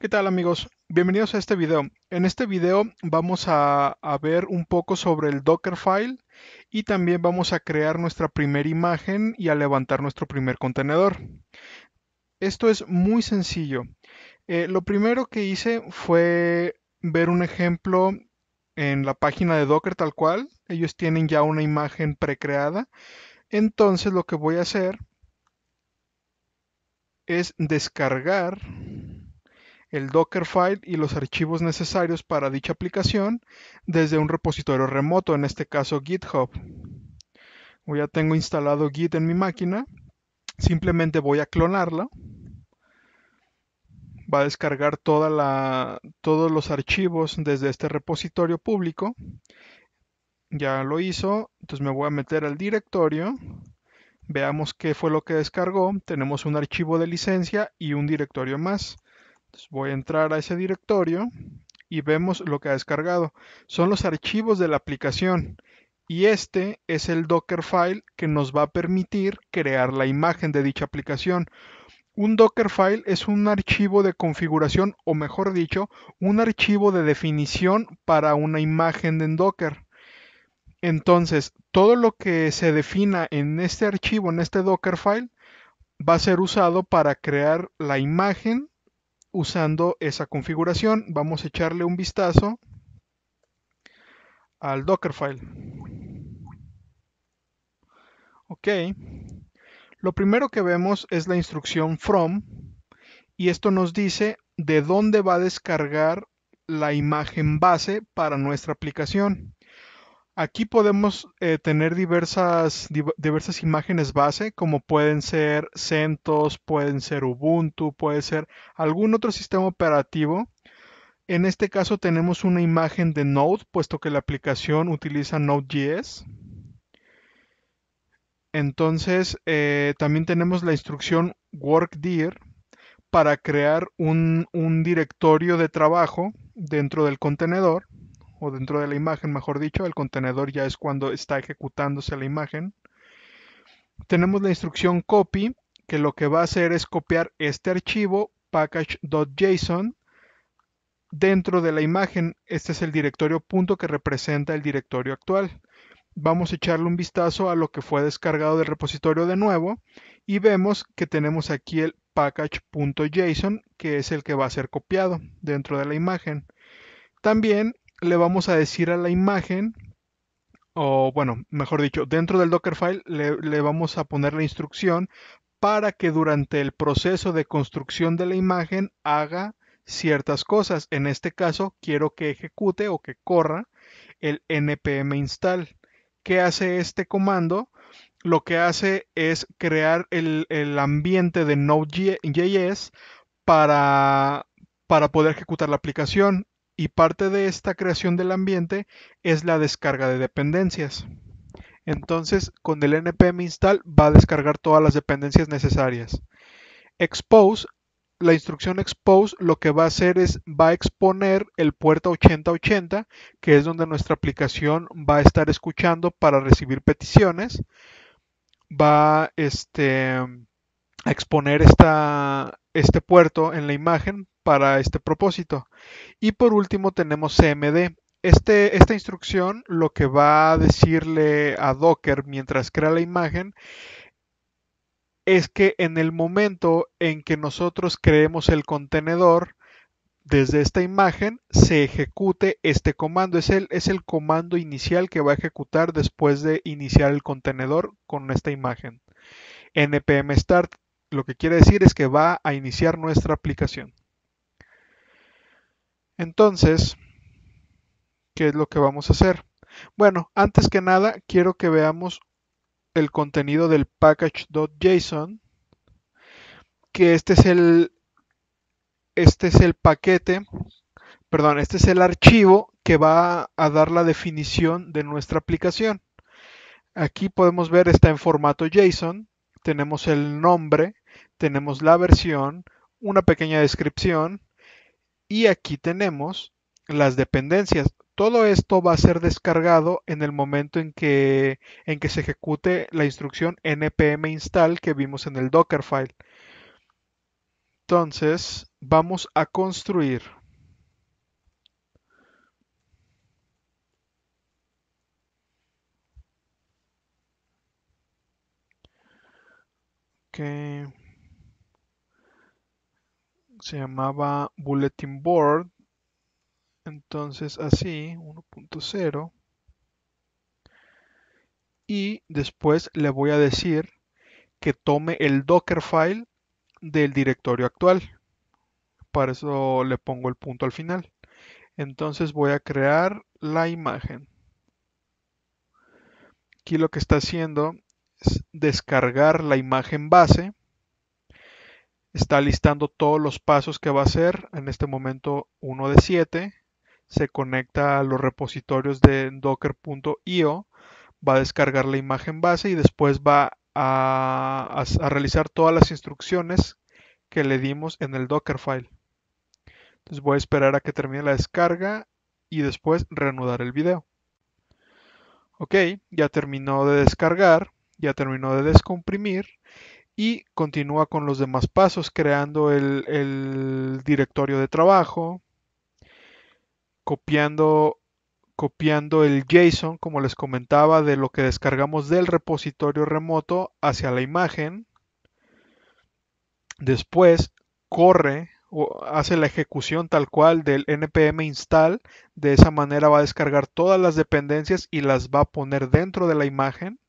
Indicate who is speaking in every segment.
Speaker 1: ¿Qué tal amigos? Bienvenidos a este video. En este video vamos a, ver un poco sobre el Dockerfile y también vamos a crear nuestra primera imagen y a levantar nuestro primer contenedor. Esto es muy sencillo. Eh, lo primero que hice fue ver un ejemplo en la página de Docker tal cual. Ellos tienen ya una imagen precreada. Entonces lo que voy a hacer es descargar el Dockerfile y los archivos necesarios para dicha aplicación desde un repositorio remoto, en este caso GitHub. ya tengo instalado Git en mi máquina, simplemente voy a clonarla. Va a descargar toda todos los archivos desde este repositorio público. Ya lo hizo, entonces me voy a meter al directorio. Veamos qué fue lo que descargó. Tenemos un archivo de licencia y un directorio más voy a entrar a ese directorio y vemos lo que ha descargado. Son los archivos de la aplicación. Y este es el Dockerfile que nos va a permitir crear la imagen de dicha aplicación. Un Dockerfile es un archivo de configuración, o mejor dicho, un archivo de definición para una imagen en Docker. Entonces, todo lo que se defina en este archivo, en este Dockerfile, va a ser usado para crear la imagen usando esa configuración. Vamos a echarle un vistazo al Dockerfile. Ok. Lo primero que vemos es la instrucción from y esto nos dice de dónde va a descargar la imagen base para nuestra aplicación. Aquí podemos eh, tener diversas, diversas imágenes base, como pueden ser CentOS, pueden ser Ubuntu, puede ser algún otro sistema operativo. En este caso tenemos una imagen de Node, puesto que la aplicación utiliza Node.js. Entonces, eh, también tenemos la instrucción workdir para crear un directorio de trabajo dentro del contenedor o dentro de la imagen, mejor dicho, el contenedor ya es cuando está ejecutándose la imagen. Tenemos la instrucción copy, que lo que va a hacer es copiar este archivo package.json dentro de la imagen. Este es el directorio punto que representa el directorio actual. Vamos a echarle un vistazo a lo que fue descargado del repositorio de nuevo y vemos que tenemos aquí el package.json que es el que va a ser copiado dentro de la imagen. También le vamos a decir a la imagen, o bueno, mejor dicho, dentro del Dockerfile le, le vamos a poner la instrucción para que durante el proceso de construcción de la imagen haga ciertas cosas. En este caso, quiero que ejecute o que corra el npm install. ¿Qué hace este comando? Lo que hace es crear el, el ambiente de Node.js para, para poder ejecutar la aplicación y parte de esta creación del ambiente es la descarga de dependencias. Entonces, con el npm install va a descargar todas las dependencias necesarias. Expose, la instrucción expose lo que va a hacer es, va a exponer el puerto 8080, que es donde nuestra aplicación va a estar escuchando para recibir peticiones. Va este, a exponer esta, este puerto en la imagen para este propósito. Y por último tenemos CMD. Este, esta instrucción lo que va a decirle a Docker mientras crea la imagen es que en el momento en que nosotros creemos el contenedor, desde esta imagen se ejecute este comando. Es el, es el comando inicial que va a ejecutar después de iniciar el contenedor con esta imagen. npm start lo que quiere decir es que va a iniciar nuestra aplicación. Entonces, ¿qué es lo que vamos a hacer? Bueno, antes que nada, quiero que veamos el contenido del package.json, que este es el este es el paquete, perdón, este es el archivo que va a dar la definición de nuestra aplicación. Aquí podemos ver está en formato JSON, tenemos el nombre, tenemos la versión, una pequeña descripción, y aquí tenemos las dependencias. Todo esto va a ser descargado en el momento en que, se ejecute la instrucción npm install que vimos en el Dockerfile. Entonces, vamos a construir se llamaba Bulletin Board. Entonces así, 1.0. Y después le voy a decir que tome el Dockerfile del directorio actual. Para eso le pongo el punto al final. Entonces voy a crear la imagen. Aquí lo que está haciendo es descargar la imagen base está listando todos los pasos que va a hacer, en este momento uno de 7, se conecta a los repositorios de docker.io, va a descargar la imagen base y después va a, realizar todas las instrucciones que le dimos en el Dockerfile. Entonces voy a esperar a que termine la descarga y después reanudar el video. Ok, ya terminó de descargar, ya terminó de descomprimir y continúa con los demás pasos, creando el, directorio de trabajo, copiando, copiando el JSON, como les comentaba, de lo que descargamos del repositorio remoto hacia la imagen. Después corre o hace la ejecución tal cual del npm install. De esa manera va a descargar todas las dependencias y las va a poner dentro de la imagen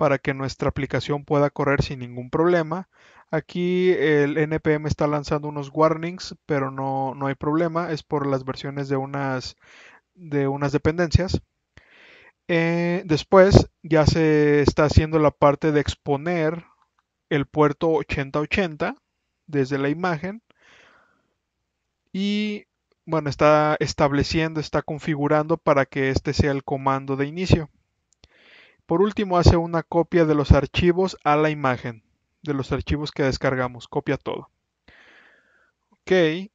Speaker 1: para que nuestra aplicación pueda correr sin ningún problema. Aquí el NPM está lanzando unos warnings, pero no, hay problema, es por las versiones de unas, de unas dependencias. Eh, después ya se está haciendo la parte de exponer el puerto 8080 desde la imagen y bueno, está estableciendo, está configurando para que este sea el comando de inicio. Por último, hace una copia de los archivos a la imagen, de los archivos que descargamos, copia todo. Ok,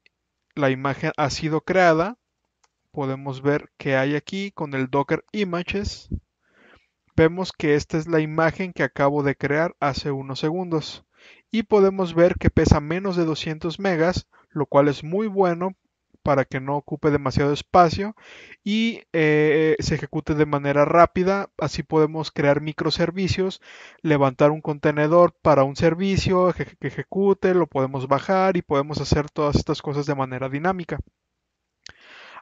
Speaker 1: la imagen ha sido creada. Podemos ver que hay aquí con el Docker Images. Vemos que esta es la imagen que acabo de crear hace unos segundos. Y podemos ver que pesa menos de 200 megas, lo cual es muy bueno para que no ocupe demasiado espacio y eh, se ejecute de manera rápida. Así podemos crear microservicios, levantar un contenedor para un servicio que, que ejecute, lo podemos bajar y podemos hacer todas estas cosas de manera dinámica.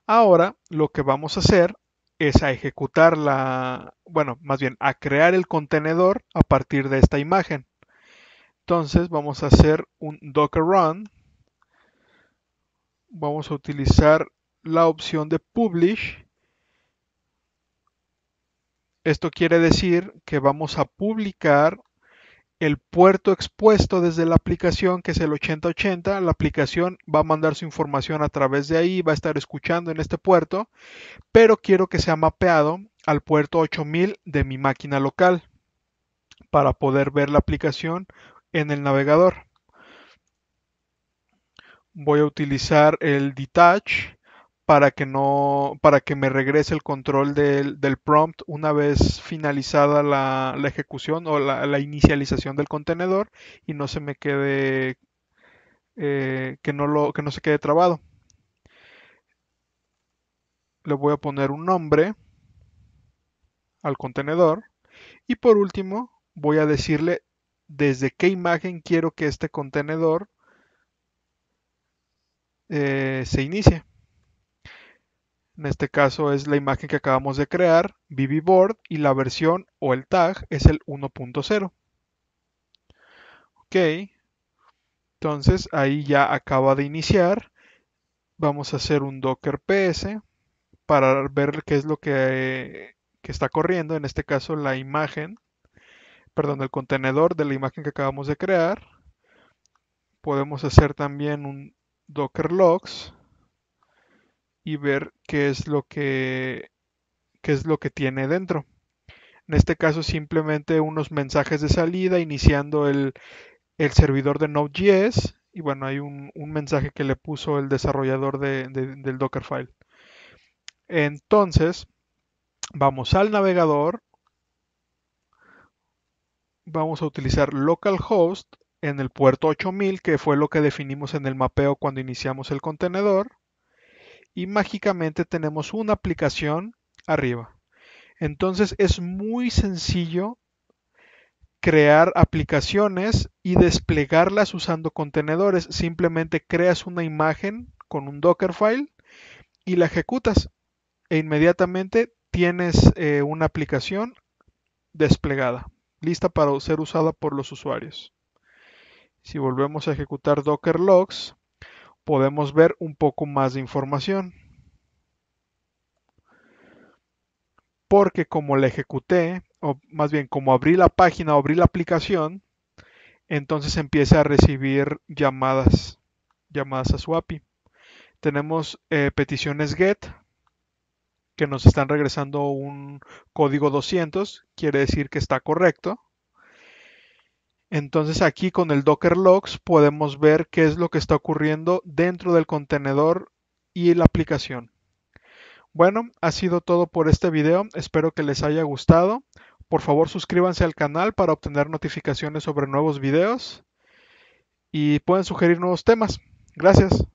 Speaker 1: Ahora lo que vamos a hacer es a ejecutar la, bueno, más bien a crear el contenedor a partir de esta imagen. Entonces vamos a hacer un docker run vamos a utilizar la opción de Publish. Esto quiere decir que vamos a publicar el puerto expuesto desde la aplicación, que es el 8080. La aplicación va a mandar su información a través de ahí, va a estar escuchando en este puerto, pero quiero que sea mapeado al puerto 8000 de mi máquina local para poder ver la aplicación en el navegador voy a utilizar el detach para que no para que me regrese el control del, del prompt una vez finalizada la, ejecución o la, inicialización del contenedor y no se me quede eh, que no lo que no se quede trabado le voy a poner un nombre al contenedor y por último voy a decirle desde qué imagen quiero que este contenedor eh, se inicie. En este caso es la imagen que acabamos de crear, board y la versión o el tag es el 1.0. Ok, entonces ahí ya acaba de iniciar. Vamos a hacer un docker ps para ver qué es lo que, que está corriendo, en este caso la imagen, perdón, el contenedor de la imagen que acabamos de crear. Podemos hacer también un docker logs y ver qué es lo que, qué es lo que tiene dentro. En este caso simplemente unos mensajes de salida iniciando el, servidor de Node.js y bueno, hay un, un, mensaje que le puso el desarrollador de, docker del Dockerfile. Entonces, vamos al navegador, vamos a utilizar localhost en el puerto 8000, que fue lo que definimos en el mapeo cuando iniciamos el contenedor. Y mágicamente tenemos una aplicación arriba. Entonces es muy sencillo crear aplicaciones y desplegarlas usando contenedores. Simplemente creas una imagen con un Dockerfile y la ejecutas. E inmediatamente tienes eh, una aplicación desplegada, lista para ser usada por los usuarios. Si volvemos a ejecutar docker logs, podemos ver un poco más de información. Porque como la ejecuté, o más bien como abrí la página abrí la aplicación, entonces empieza a recibir llamadas, llamadas a su API. Tenemos eh, peticiones GET que nos están regresando un código 200, quiere decir que está correcto. Entonces aquí con el Docker Logs podemos ver qué es lo que está ocurriendo dentro del contenedor y la aplicación. Bueno, ha sido todo por este video. Espero que les haya gustado. Por favor suscríbanse al canal para obtener notificaciones sobre nuevos videos y pueden sugerir nuevos temas. Gracias.